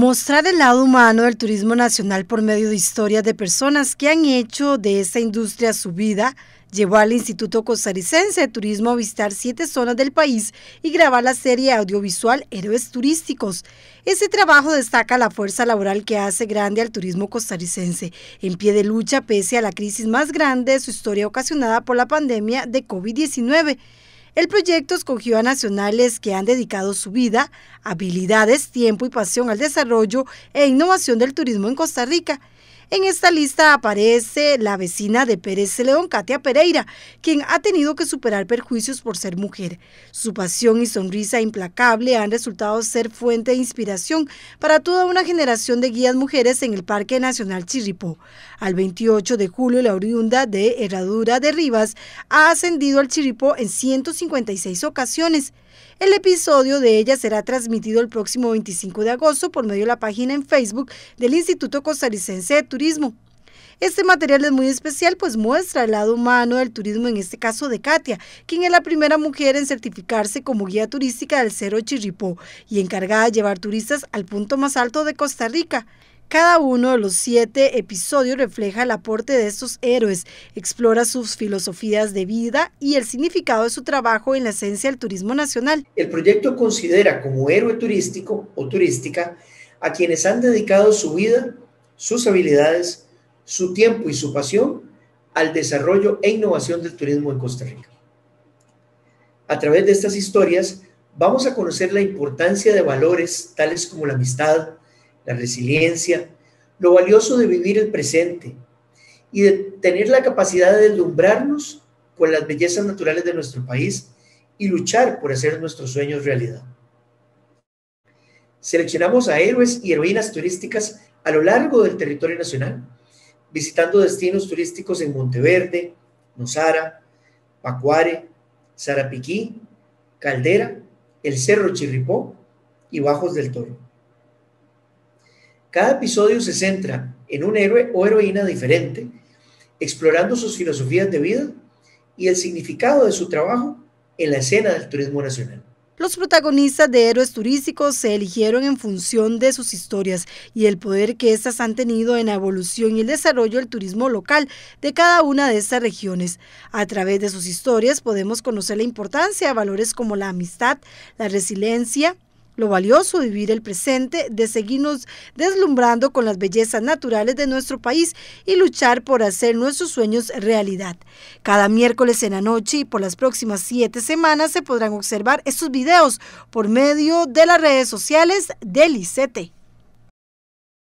mostrar el lado humano del turismo nacional por medio de historias de personas que han hecho de esta industria su vida, llevó al Instituto Costarricense de Turismo a visitar siete zonas del país y grabar la serie audiovisual Héroes Turísticos. Ese trabajo destaca la fuerza laboral que hace grande al turismo costarricense, en pie de lucha pese a la crisis más grande de su historia ocasionada por la pandemia de COVID-19. El proyecto escogió a nacionales que han dedicado su vida, habilidades, tiempo y pasión al desarrollo e innovación del turismo en Costa Rica en esta lista aparece la vecina de Pérez León, Katia Pereira, quien ha tenido que superar perjuicios por ser mujer. Su pasión y sonrisa implacable han resultado ser fuente de inspiración para toda una generación de guías mujeres en el Parque Nacional Chirripó. Al 28 de julio, la oriunda de Herradura de Rivas ha ascendido al Chirripó en 156 ocasiones. El episodio de ella será transmitido el próximo 25 de agosto por medio de la página en Facebook del Instituto Costarricense de turismo. Este material es muy especial, pues muestra el lado humano del turismo, en este caso de Katia, quien es la primera mujer en certificarse como guía turística del Cerro Chirripó y encargada de llevar turistas al punto más alto de Costa Rica. Cada uno de los siete episodios refleja el aporte de estos héroes, explora sus filosofías de vida y el significado de su trabajo en la esencia del turismo nacional. El proyecto considera como héroe turístico o turística a quienes han dedicado su vida sus habilidades, su tiempo y su pasión al desarrollo e innovación del turismo en Costa Rica. A través de estas historias vamos a conocer la importancia de valores tales como la amistad, la resiliencia, lo valioso de vivir el presente y de tener la capacidad de deslumbrarnos con las bellezas naturales de nuestro país y luchar por hacer nuestros sueños realidad. Seleccionamos a héroes y heroínas turísticas a lo largo del territorio nacional, visitando destinos turísticos en Monteverde, Nosara, Pacuare, Sarapiquí, Caldera, el Cerro Chirripó y Bajos del Toro. Cada episodio se centra en un héroe o heroína diferente, explorando sus filosofías de vida y el significado de su trabajo en la escena del turismo nacional. Los protagonistas de héroes turísticos se eligieron en función de sus historias y el poder que éstas han tenido en la evolución y el desarrollo del turismo local de cada una de estas regiones. A través de sus historias podemos conocer la importancia de valores como la amistad, la resiliencia, lo valioso vivir el presente, de seguirnos deslumbrando con las bellezas naturales de nuestro país y luchar por hacer nuestros sueños realidad. Cada miércoles en la noche y por las próximas siete semanas se podrán observar estos videos por medio de las redes sociales del ICT.